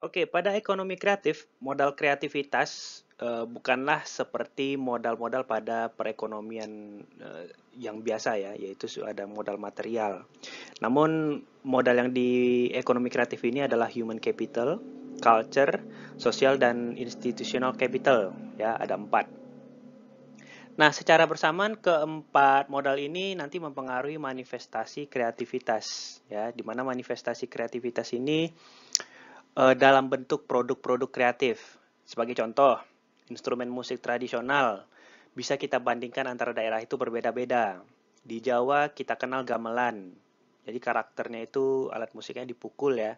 Oke, pada ekonomi kreatif, modal kreativitas uh, bukanlah seperti modal-modal pada perekonomian uh, yang biasa ya, yaitu ada modal material. Namun modal yang di ekonomi kreatif ini adalah human capital, culture, sosial dan institutional capital ya, ada empat. Nah, secara bersamaan keempat modal ini nanti mempengaruhi manifestasi kreativitas ya, di mana manifestasi kreativitas ini uh, dalam bentuk produk-produk kreatif. Sebagai contoh, instrumen musik tradisional bisa kita bandingkan antara daerah itu berbeda-beda. Di Jawa kita kenal gamelan, jadi karakternya itu alat musiknya dipukul ya.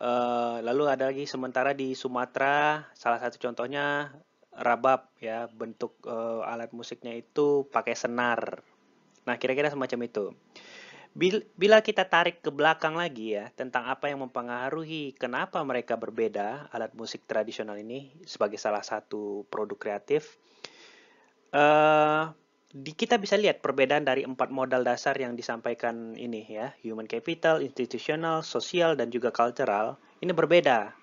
Uh, lalu ada lagi sementara di Sumatera salah satu contohnya rabab ya bentuk uh, alat musiknya itu pakai senar. Nah kira-kira semacam itu. Bila kita tarik ke belakang lagi ya, tentang apa yang mempengaruhi kenapa mereka berbeda, alat musik tradisional ini sebagai salah satu produk kreatif, uh, kita bisa lihat perbedaan dari empat modal dasar yang disampaikan ini ya, human capital, institutional, sosial, dan juga cultural, ini berbeda.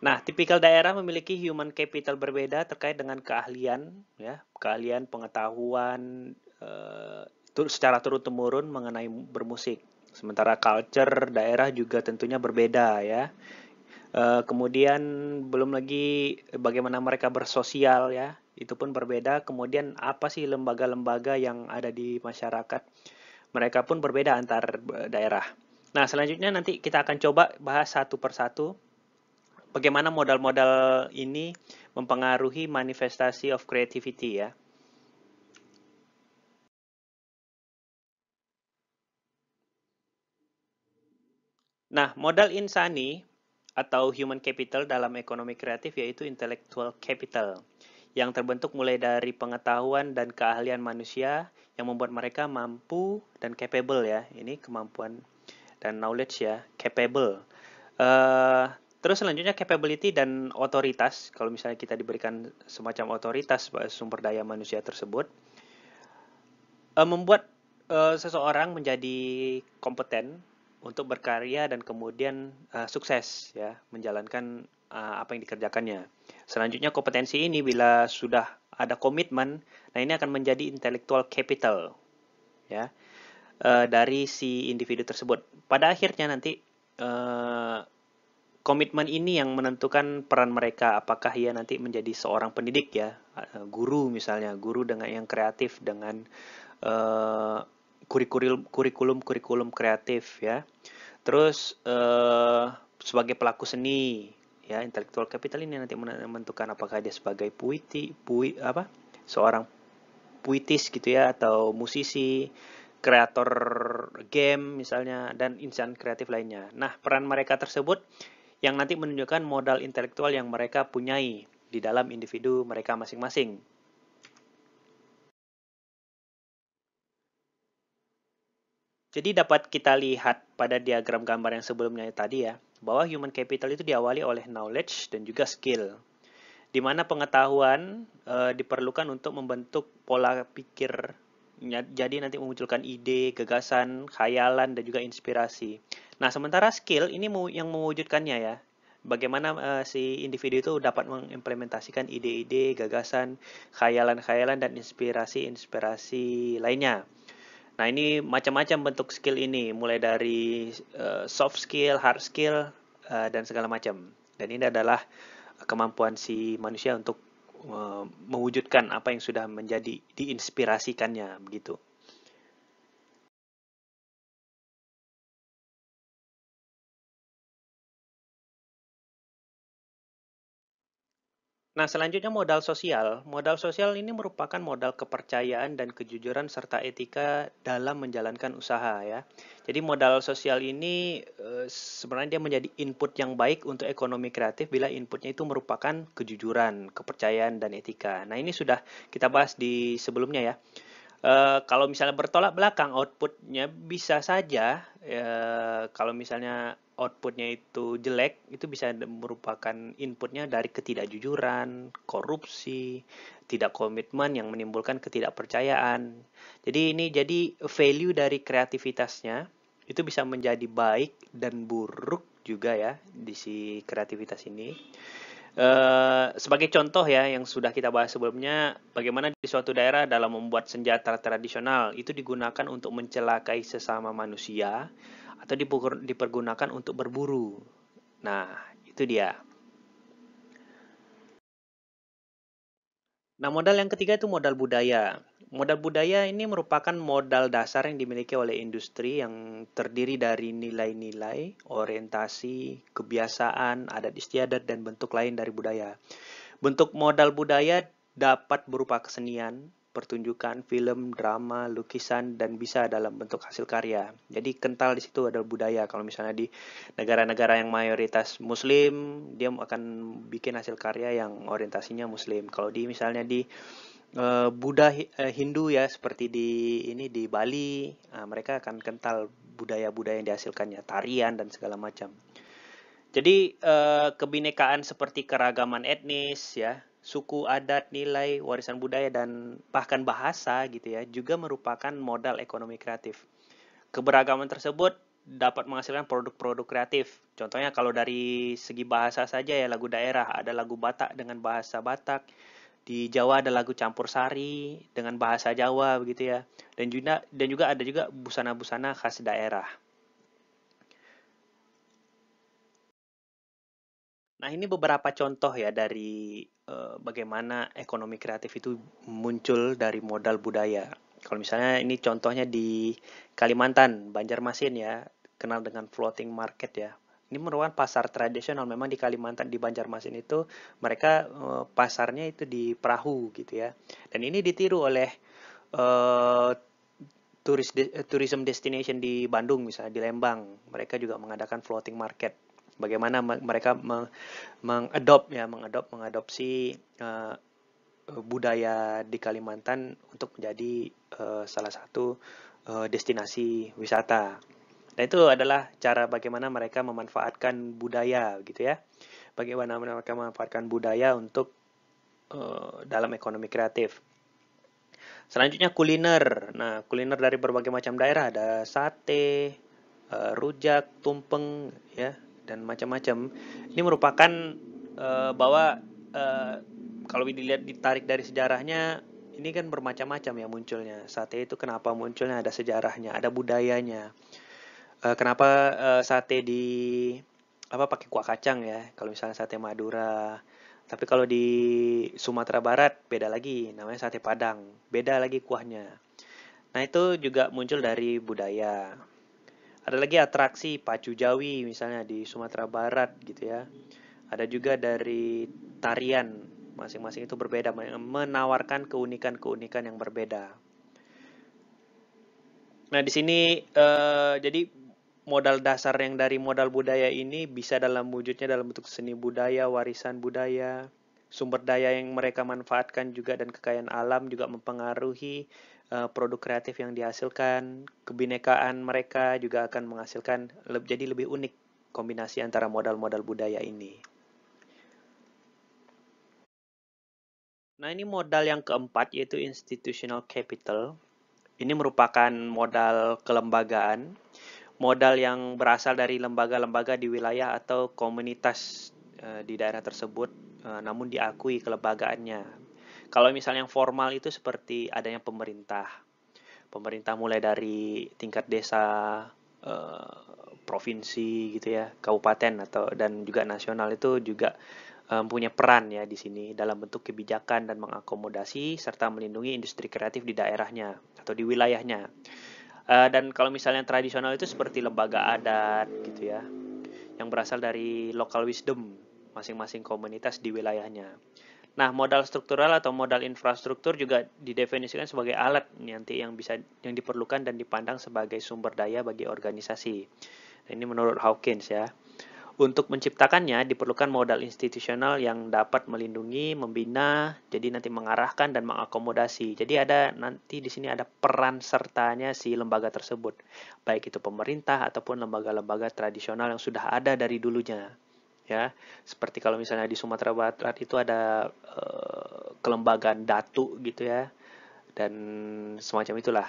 Nah, tipikal daerah memiliki human capital berbeda terkait dengan keahlian, ya, keahlian, pengetahuan, eh, secara turun-temurun mengenai bermusik. Sementara culture daerah juga tentunya berbeda ya. Eh, kemudian belum lagi bagaimana mereka bersosial ya, itu pun berbeda. Kemudian apa sih lembaga-lembaga yang ada di masyarakat? Mereka pun berbeda antar eh, daerah. Nah, selanjutnya nanti kita akan coba bahas satu persatu bagaimana modal-modal ini mempengaruhi manifestasi of creativity ya. Nah, modal insani atau human capital dalam ekonomi kreatif yaitu intellectual capital yang terbentuk mulai dari pengetahuan dan keahlian manusia yang membuat mereka mampu dan capable ya. Ini kemampuan dan knowledge ya, capable. Uh, terus selanjutnya capability dan otoritas. Kalau misalnya kita diberikan semacam otoritas eh, sumber daya manusia tersebut uh, membuat uh, seseorang menjadi kompeten untuk berkarya dan kemudian uh, sukses ya menjalankan uh, apa yang dikerjakannya. Selanjutnya kompetensi ini bila sudah ada komitmen, nah ini akan menjadi intellectual capital ya uh, dari si individu tersebut. Pada akhirnya nanti uh, komitmen ini yang menentukan peran mereka apakah ia nanti menjadi seorang pendidik ya guru misalnya guru dengan yang kreatif dengan kurikulum kurikulum kurikulum kreatif ya. Terus eh, sebagai pelaku seni ya intelektual kapital ini nanti menentukan apakah dia sebagai puiti, pui apa seorang puitis gitu ya atau musisi, kreator game misalnya dan insan kreatif lainnya. Nah, peran mereka tersebut yang nanti menunjukkan modal intelektual yang mereka punyai di dalam individu mereka masing-masing. Jadi dapat kita lihat pada diagram gambar yang sebelumnya tadi ya, bahwa human capital itu diawali oleh knowledge dan juga skill. Di mana pengetahuan e, diperlukan untuk membentuk pola pikir, jadi nanti memunculkan ide, gagasan, khayalan, dan juga inspirasi. Nah, sementara skill ini yang mewujudkannya ya, bagaimana e, si individu itu dapat mengimplementasikan ide-ide, gagasan, khayalan-khayalan dan inspirasi-inspirasi lainnya. Nah, ini macam-macam bentuk skill ini, mulai dari uh, soft skill, hard skill, uh, dan segala macam. Dan ini adalah kemampuan si manusia untuk uh, mewujudkan apa yang sudah menjadi diinspirasikannya begitu. Nah, selanjutnya modal sosial. Modal sosial ini merupakan modal kepercayaan dan kejujuran serta etika dalam menjalankan usaha ya. Jadi modal sosial ini eh, sebenarnya dia menjadi input yang baik untuk ekonomi kreatif bila inputnya itu merupakan kejujuran, kepercayaan dan etika. Nah, ini sudah kita bahas di sebelumnya ya. Eh, kalau misalnya bertolak belakang outputnya bisa saja uh, kalau misalnya outputnya itu jelek itu bisa merupakan inputnya dari ketidakjujuran, korupsi, tidak komitmen yang menimbulkan ketidakpercayaan. Jadi ini jadi value dari kreativitasnya itu bisa menjadi baik dan buruk juga ya di si kreativitas ini. Eh, sebagai contoh ya yang sudah kita bahas sebelumnya, bagaimana di suatu daerah dalam membuat senjata tradisional itu digunakan untuk mencelakai sesama manusia atau dipergunakan untuk berburu. Nah, itu dia. Nah, modal yang ketiga itu modal budaya. Modal budaya ini merupakan modal dasar yang dimiliki oleh industri yang terdiri dari nilai-nilai, orientasi, kebiasaan, adat istiadat, dan bentuk lain dari budaya. Bentuk modal budaya dapat berupa kesenian, pertunjukan, film, drama, lukisan, dan bisa dalam bentuk hasil karya. Jadi kental di situ adalah budaya. Kalau misalnya di negara-negara yang mayoritas Muslim, dia akan bikin hasil karya yang orientasinya Muslim. Kalau di misalnya di uh, Buddha eh, Hindu ya seperti di ini di Bali nah, mereka akan kental budaya-budaya yang dihasilkannya tarian dan segala macam. Jadi kebinekaan seperti keragaman etnis ya, suku adat, nilai, warisan budaya dan bahkan bahasa gitu ya juga merupakan modal ekonomi kreatif. Keberagaman tersebut dapat menghasilkan produk-produk kreatif. Contohnya kalau dari segi bahasa saja ya lagu daerah, ada lagu Batak dengan bahasa Batak, di Jawa ada lagu campur sari dengan bahasa Jawa begitu ya dan juga dan juga ada juga busana-busana khas daerah Nah, ini beberapa contoh ya dari uh, bagaimana ekonomi kreatif itu muncul dari modal budaya. Kalau misalnya ini contohnya di Kalimantan, Banjarmasin ya, kenal dengan floating market ya ini merupakan pasar tradisional memang di Kalimantan di Banjarmasin itu mereka eh, pasarnya itu di perahu gitu ya dan ini ditiru oleh uh, turis de eh, tourism destination di Bandung misalnya di Lembang mereka juga mengadakan floating market bagaimana mereka me mengadop ya mengadop mengadopsi uh, budaya di Kalimantan untuk menjadi uh, salah satu uh, destinasi wisata Nah, itu adalah cara bagaimana mereka memanfaatkan budaya gitu ya. Bagaimana mereka memanfaatkan budaya untuk uh, dalam ekonomi kreatif. Selanjutnya kuliner. Nah, kuliner dari berbagai macam daerah ada sate, uh, rujak, tumpeng ya dan macam-macam. Ini merupakan uh, bahwa uh, kalau dilihat ditarik dari sejarahnya ini kan bermacam-macam ya munculnya. Sate itu kenapa munculnya ada sejarahnya, ada budayanya Eh, kenapa uh, sate di apa pakai kuah kacang ya kalau misalnya sate Madura tapi kalau di Sumatera Barat beda lagi namanya sate Padang beda lagi kuahnya nah itu juga muncul dari budaya ada lagi atraksi pacu Jawi misalnya di Sumatera Barat gitu ya ada juga dari tarian masing-masing itu berbeda menawarkan keunikan-keunikan yang berbeda nah di sini uh, jadi modal dasar yang dari modal budaya ini bisa dalam wujudnya dalam bentuk seni budaya, warisan budaya, sumber daya yang mereka manfaatkan juga dan kekayaan alam juga mempengaruhi eh, produk kreatif yang dihasilkan. Kebinekaan mereka juga akan menghasilkan jadi lebih unik kombinasi antara modal-modal budaya ini. Nah, ini modal yang keempat yaitu institutional capital. Ini merupakan modal kelembagaan modal yang berasal dari lembaga-lembaga di wilayah atau komunitas eh, di daerah tersebut, eh, namun diakui kelembagaannya. Kalau misalnya yang formal itu seperti adanya pemerintah, pemerintah mulai dari tingkat desa, eh, provinsi gitu ya, kabupaten atau dan juga nasional itu juga punya peran ya di sini dalam bentuk kebijakan dan mengakomodasi serta melindungi industri kreatif di daerahnya atau di wilayahnya. Eh, dan kalau misalnya tradisional itu seperti lembaga adat gitu ya, yang berasal dari local wisdom masing-masing komunitas di wilayahnya. Nah, modal struktural atau modal infrastruktur juga didefinisikan sebagai alat nanti yang bisa yang diperlukan dan dipandang sebagai sumber daya bagi organisasi. Ini menurut Hawkins ya. Untuk menciptakannya diperlukan modal institusional yang dapat melindungi, membina, jadi nanti mengarahkan dan mengakomodasi. Jadi ada nanti di sini ada peran sertanya si lembaga tersebut, baik itu pemerintah ataupun lembaga-lembaga tradisional yang sudah ada dari dulunya. Ya, seperti kalau misalnya di Sumatera Barat itu ada e, kelembagaan datu gitu ya, dan semacam itulah.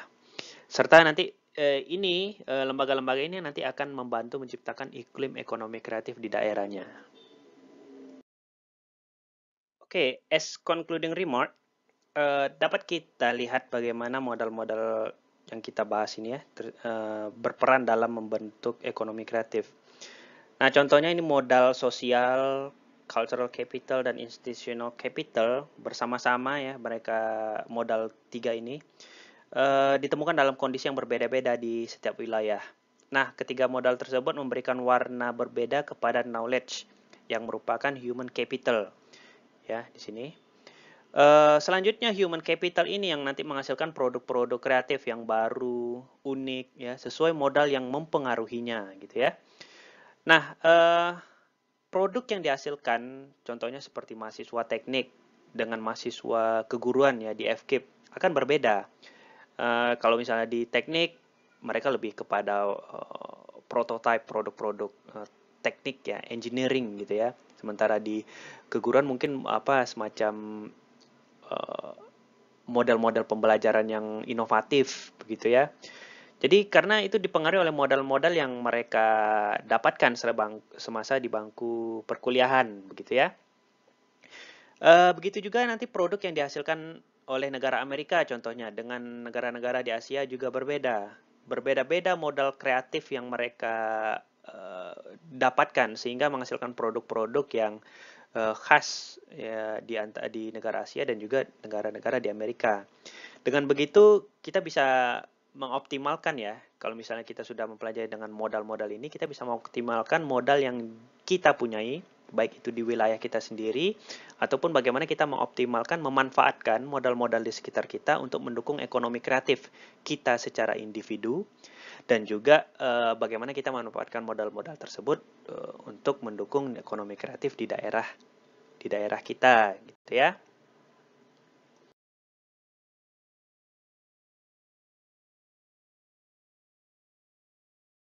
Serta nanti eh, ini eh, lembaga-lembaga ini nanti akan membantu menciptakan iklim ekonomi kreatif di daerahnya. Oke, okay, as concluding remark, eh, dapat kita lihat bagaimana modal-modal yang kita bahas ini ya ter, eh, berperan dalam membentuk ekonomi kreatif. Nah, contohnya ini modal sosial, cultural capital dan institutional capital bersama-sama ya mereka modal tiga ini Eh, ditemukan dalam kondisi yang berbeda-beda di setiap wilayah. Nah, ketiga modal tersebut memberikan warna berbeda kepada knowledge yang merupakan human capital. Ya, di sini. E, selanjutnya human capital ini yang nanti menghasilkan produk-produk kreatif yang baru, unik ya, sesuai modal yang mempengaruhinya gitu ya. Nah, e, produk yang dihasilkan contohnya seperti mahasiswa teknik dengan mahasiswa keguruan ya di FKIP akan berbeda Eh, kalau misalnya di teknik mereka lebih kepada uh, eh, prototype produk-produk uh, teknik ya engineering gitu ya sementara di keguruan mungkin apa semacam model-model uh, pembelajaran yang inovatif begitu ya jadi karena itu dipengaruhi oleh modal-modal yang mereka dapatkan semasa di bangku perkuliahan begitu ya. Uh, begitu juga nanti produk yang dihasilkan oleh negara Amerika contohnya dengan negara-negara di Asia juga berbeda. Berbeda-beda modal kreatif yang mereka uh, dapatkan sehingga menghasilkan produk-produk yang uh, khas ya, di di negara Asia dan juga negara-negara di Amerika. Dengan begitu kita bisa mengoptimalkan ya. Kalau misalnya kita sudah mempelajari dengan modal-modal ini, kita bisa mengoptimalkan modal yang kita punyai baik itu di wilayah kita sendiri ataupun bagaimana kita mengoptimalkan memanfaatkan modal-modal di sekitar kita untuk mendukung ekonomi kreatif kita secara individu dan juga eh, bagaimana kita memanfaatkan modal-modal tersebut eh, untuk mendukung ekonomi kreatif di daerah di daerah kita gitu ya.